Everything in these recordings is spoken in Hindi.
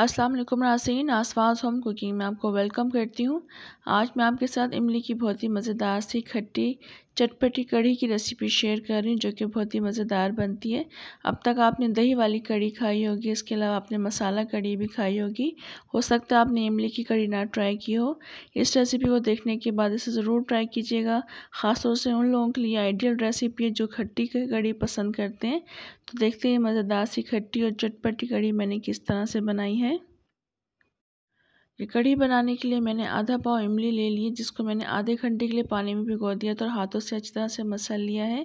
अस्सलाम वालेकुम नासरीन आसवाज होम कुकिंग में आपको वेलकम करती हूँ आज मैं आपके साथ इमली की बहुत ही मज़ेदार सी खट्टी चटपटी कढ़ी की रेसिपी शेयर कर रही हूँ जो कि बहुत ही मज़ेदार बनती है अब तक आपने दही वाली कढ़ी खाई होगी इसके अलावा आपने मसाला कढ़ी भी खाई होगी हो सकता है आपने इमली की कढ़ी ना ट्राई की हो इस रेसिपी को देखने के बाद इसे ज़रूर ट्राई कीजिएगा ख़ासतौर से उन लोगों के लिए आइडियल रेसिपी है जो खट्टी कढ़ी पसंद करते हैं तो देखते हैं मज़ेदार सी खट्टी और चटपटी कढ़ी मैंने किस तरह से बनाई है ये कढ़ी बनाने के लिए मैंने आधा पाव इमली ले ली जिसको मैंने आधे घंटे के लिए पानी में भिगो दिया था और हाथों से अच्छी तरह से मसल लिया है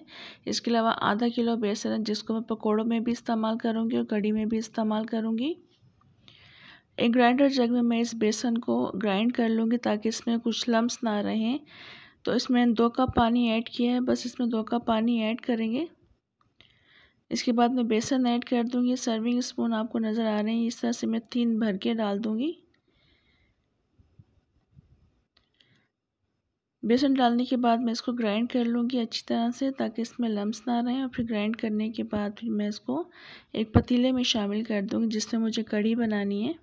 इसके अलावा आधा किलो बेसन जिसको मैं पकौड़ों में भी इस्तेमाल करूँगी और कढ़ी में भी इस्तेमाल करूँगी एक ग्राइंडर जग में मैं इस बेसन को ग्राइंड कर लूँगी ताकि इसमें कुछ लम्स ना रहें तो इसमें दो कप पानी ऐड किया है बस इसमें दो कप पानी ऐड करेंगे इसके बाद मैं बेसन ऐड कर दूँगी सर्विंग स्पून आपको नज़र आ रहे हैं इस तरह से मैं तीन भर के डाल दूँगी बेसन डालने के बाद मैं इसको ग्राइंड कर लूँगी अच्छी तरह से ताकि इसमें लम्स ना रहें और फिर ग्राइंड करने के बाद फिर मैं इसको एक पतीले में शामिल कर दूँगी जिसमें मुझे कड़ी बनानी है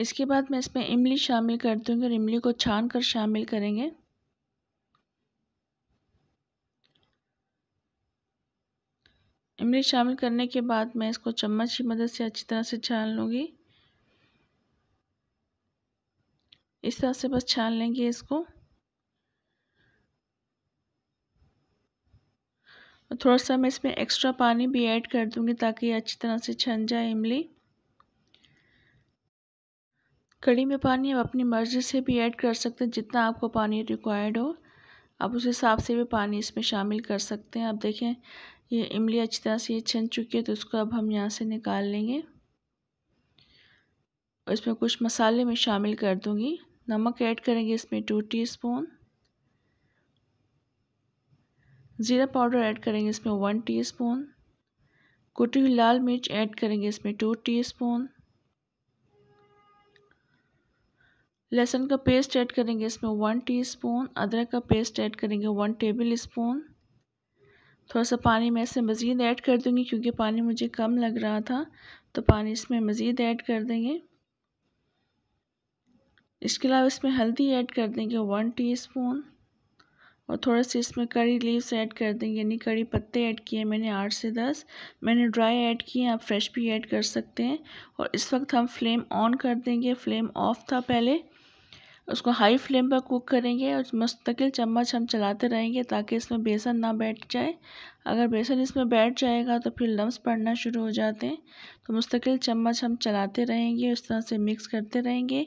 इसके बाद मैं इसमें इमली शामिल कर दूँगी और इमली को छान कर शामिल करेंगे इमली शामिल करने के बाद मैं इसको चम्मच की मदद से अच्छी तरह से छान लूँगी इस तरह से बस छान लेंगे इसको थोड़ा सा मैं इसमें एक्स्ट्रा पानी भी ऐड कर दूंगी ताकि अच्छी तरह से छन जाए इमली कड़ी में पानी आप अपनी मर्ज़ी से भी ऐड कर सकते हैं जितना आपको पानी रिक्वायर्ड हो आप उस हिसाब से भी पानी इसमें शामिल कर सकते हैं आप देखें ये इमली अच्छी तरह से ये छन चुकी है तो उसको अब हम यहाँ से निकाल लेंगे और इसमें कुछ मसाले में शामिल कर दूँगी नमक ऐड करेंगे इसमें टू टीस्पून ज़ीरा पाउडर ऐड करेंगे इसमें वन टीस्पून कुटी हुई लाल मिर्च ऐड करेंगे इसमें टू टीस्पून लहसुन का पेस्ट ऐड करेंगे इसमें वन टीस्पून अदरक का पेस्ट ऐड करेंगे वन टेबल स्पून थोड़ा सा पानी मैं इसमें मज़ीद ऐड कर दूंगी क्योंकि पानी मुझे कम लग रहा था तो पानी इसमें मज़ीद ऐड कर देंगे इसके अलावा इसमें हल्दी ऐड कर देंगे वन टीस्पून और थोड़ा सा इसमें करी लीव्स ऐड कर देंगे यानी करी पत्ते ऐड किए मैंने आठ से दस मैंने ड्राई ऐड किए आप फ्रेश भी ऐड कर सकते हैं और इस वक्त हम फ्लेम ऑन कर देंगे फ्लेम ऑफ था पहले उसको हाई फ्लेम पर कुक करेंगे और मुस्तकिल चम्मच हम चलाते रहेंगे ताकि इसमें बेसन ना बैठ जाए अगर बेसन इसमें बैठ जाएगा तो फिर लम्स पड़ना शुरू हो जाते हैं तो मुस्तकिल चम्मच हम चलाते रहेंगे इस तरह से मिक्स करते रहेंगे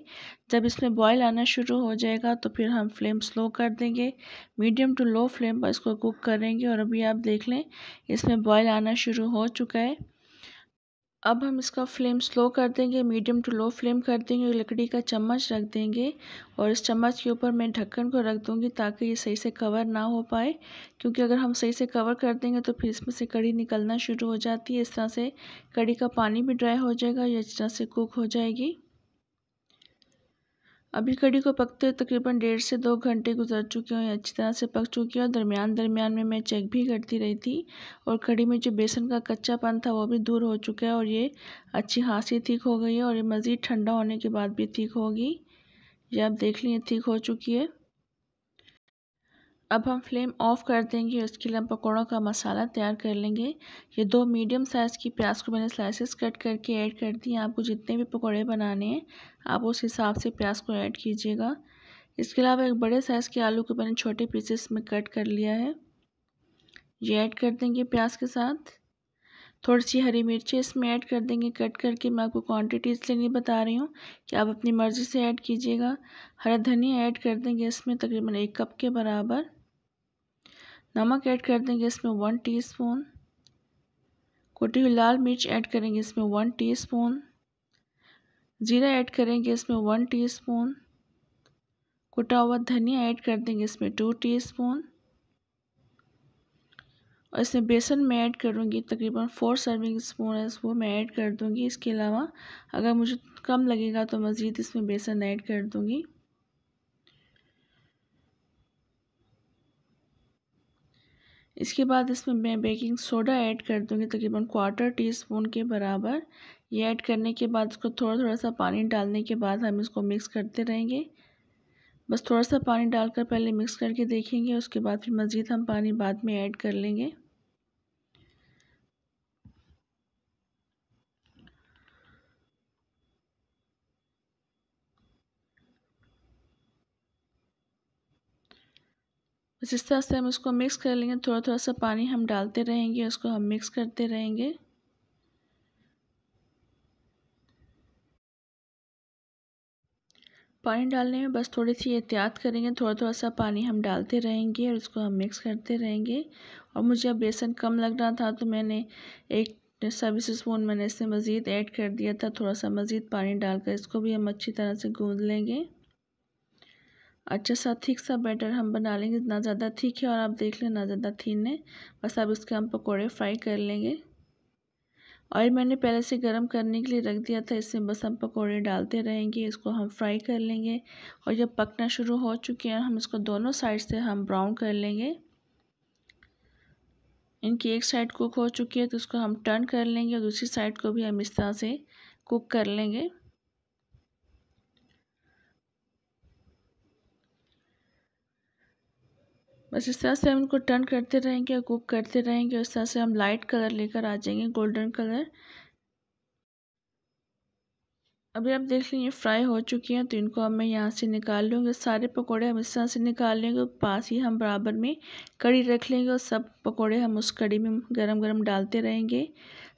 जब इसमें बॉयल आना शुरू हो जाएगा तो फिर हम फ्लेम स्लो कर देंगे मीडियम टू लो फ्लेम पर इसको कुक करेंगे और अभी आप देख लें इसमें बॉयल आना शुरू हो चुका है अब हम इसका फ्लेम स्लो कर देंगे मीडियम टू लो फ्लेम कर देंगे लकड़ी का चम्मच रख देंगे और इस चम्मच के ऊपर मैं ढक्कन को रख दूंगी ताकि ये सही से कवर ना हो पाए क्योंकि अगर हम सही से कवर कर देंगे तो फिर इसमें से कड़ी निकलना शुरू हो जाती है इस तरह से कड़ी का पानी भी ड्राई हो जाएगा या इस तरह से कुक हो जाएगी अभी कड़ी को पकते तकरीबन डेढ़ से दो घंटे गुजर चुके हैं अच्छी तरह से पक चुकी है और दरमियान दरमियान में मैं चेक भी करती रही थी और कड़ी में जो बेसन का कच्चापन था वो भी दूर हो चुका है और ये अच्छी खासी ठीक हो गई है और ये मज़ीद ठंडा होने के बाद भी ठीक होगी ये आप देख लें ठीक हो चुकी है अब हम फ्लेम ऑफ़ कर देंगे उसके लिए हम पकौड़ों का मसाला तैयार कर लेंगे ये दो मीडियम साइज़ की प्याज को मैंने स्लाइसेस कट करके ऐड कर दी आपको जितने भी पकौड़े बनाने हैं आप उस हिसाब से प्याज को ऐड कीजिएगा इसके अलावा एक बड़े साइज़ के आलू को मैंने छोटे पीसेस में कट कर लिया है ये ऐड कर देंगे प्याज के साथ थोड़ी सी हरी मिर्ची इसमें ऐड कर देंगे कट करके मैं आपको क्वांटिटी इसलिए नहीं बता रही हूँ कि आप अपनी मर्ज़ी से ऐड कीजिएगा हरा धनिया ऐड कर देंगे इसमें तकरीबन एक कप के बराबर नमक ऐड कर देंगे इसमें वन टीस्पून कुटी हुई लाल मिर्च ऐड करेंगे इसमें वन टीस्पून ज़ीरा ऐड करेंगे इसमें वन टीस्पून कुटा हुआ धनिया ऐड कर देंगे इसमें टू टीस्पून और इसमें बेसन मैं ऐड करूँगी तकरीबन फोर सर्विंग स्पून है वो मैं ऐड कर दूँगी इसके अलावा अगर मुझे कम लगेगा तो मज़ीद इसमें बेसन ऐड कर दूँगी इसके बाद इसमें मैं बेकिंग सोडा ऐड कर दूँगी तकरीबन क्वार्टर टी स्पून के बराबर ये ऐड करने के बाद इसको थोड़ा थोड़ा सा पानी डालने के बाद हम इसको मिक्स करते रहेंगे बस थोड़ा सा पानी डालकर पहले मिक्स करके देखेंगे उसके बाद फिर मज़ीद हम पानी बाद में ऐड कर लेंगे इस तरह से हम इसको मिक्स कर लेंगे थोड़ा थोड़ा सा पानी हम डालते रहेंगे उसको हम मिक्स करते रहेंगे पानी डालने में बस थोड़ी सी एहतियात करेंगे थोड़ा थोड़ा सा पानी हम डालते रहेंगे और उसको हम मिक्स करते रहेंगे और मुझे अब बेसन कम लग रहा था तो मैंने एक सर्विस स्पून मैंने इसमें मज़ीद ऐड कर दिया था थोड़ा सा मज़ीद पानी डालकर इसको भी हम अच्छी तरह से गूँध लेंगे अच्छा सा थिक सा बैटर हम बना लेंगे ना ज़्यादा थिक है और आप देख लें ना ज़्यादा थीन है बस अब इसके हम पकौड़े फ्राई कर लेंगे ऑयल मैंने पहले से गर्म करने के लिए रख दिया था इसमें बस हम पकौड़े डालते रहेंगे इसको हम फ्राई कर लेंगे और जब पकना शुरू हो चुके हैं हम इसको दोनों साइड से हम ब्राउन कर लेंगे इनकी एक साइड कुक हो चुकी है तो इसको हम टर्न कर लेंगे और दूसरी साइड को भी हम इस तरह से कुक कर लेंगे बस इस तरह से हम इनको टर्न करते रहेंगे और कुक करते रहेंगे उस तरह से हम लाइट कलर लेकर आ जाएंगे गोल्डन कलर अभी आप देख लें ये फ्राई हो चुकी हैं तो इनको अब मैं यहाँ से निकाल लूँगी सारे पकोड़े हम इस तरह से निकाल लेंगे और पास ही हम बराबर में कड़ी रख लेंगे और सब पकोड़े हम उस कड़ी में गरम गरम डालते रहेंगे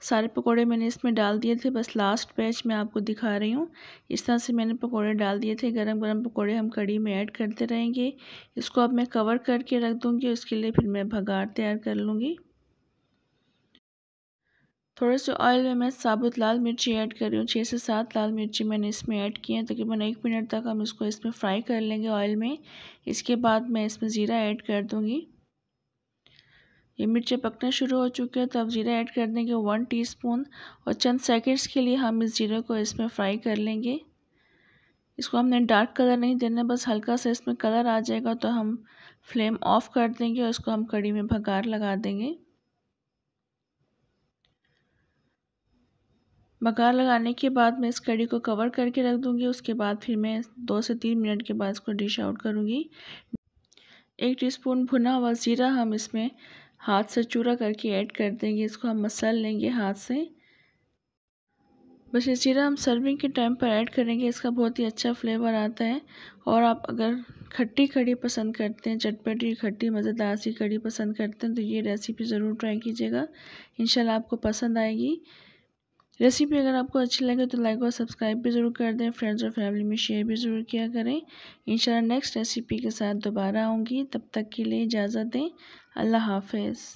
सारे पकोड़े मैंने इसमें डाल दिए थे बस लास्ट बैच मैं आपको दिखा रही हूँ इस तरह से मैंने पकौड़े डाल दिए थे गर्म गरम पकौड़े हम कड़ी में ऐड करते रहेंगे इसको अब मैं कवर करके रख दूँगी उसके लिए फिर मैं भगार तैयार कर लूँगी थोड़े से ऑयल में मैं साबुत लाल मिर्ची ऐड कर रही हूँ छः से सात लाल मिर्ची मैंने इसमें ऐड की है तकरीबन एक मिनट तक हम इसको इसमें फ्राई कर लेंगे ऑयल में इसके बाद मैं इसमें ज़ीरा ऐड कर दूँगी ये मिर्चें पकना शुरू हो चुके हैं तब तो ज़ीरा ऐड कर देंगे वन टीस्पून और चंद सेकंड्स के लिए हम इस ज़ीरे को इसमें फ्राई कर लेंगे इसको हमने डार्क कलर नहीं देना बस हल्का सा इसमें कलर आ जाएगा तो हम फ्लेम ऑफ़ कर देंगे और इसको हम कड़ी में भगार लगा देंगे बघार लगाने के बाद मैं इस कड़ी को कवर करके रख दूँगी उसके बाद फिर मैं दो से तीन मिनट के बाद इसको डिश आउट करूँगी एक टीस्पून भुना हुआ ज़ीरा हम इसमें हाथ से चूरा करके ऐड कर देंगे इसको हम मसल लेंगे हाथ से बस ये जीरा हम सर्विंग के टाइम पर ऐड करेंगे इसका बहुत ही अच्छा फ्लेवर आता है और आप अगर खट्टी कड़ी पसंद करते हैं चटपटी खट्टी मज़ेदार सी कड़ी पसंद करते हैं तो ये रेसिपी ज़रूर ट्राई कीजिएगा इंशाल्लाह आपको पसंद आएगी रेसिपी अगर आपको अच्छी लगे तो लाइक और सब्सक्राइब भी ज़रूर कर दें फ्रेंड्स और फैमिली में शेयर भी ज़रूर किया करें इंशाल्लाह नेक्स्ट रेसिपी के साथ दोबारा आऊँगी तब तक के लिए इजाज़त दें अल्लाह हाफिज़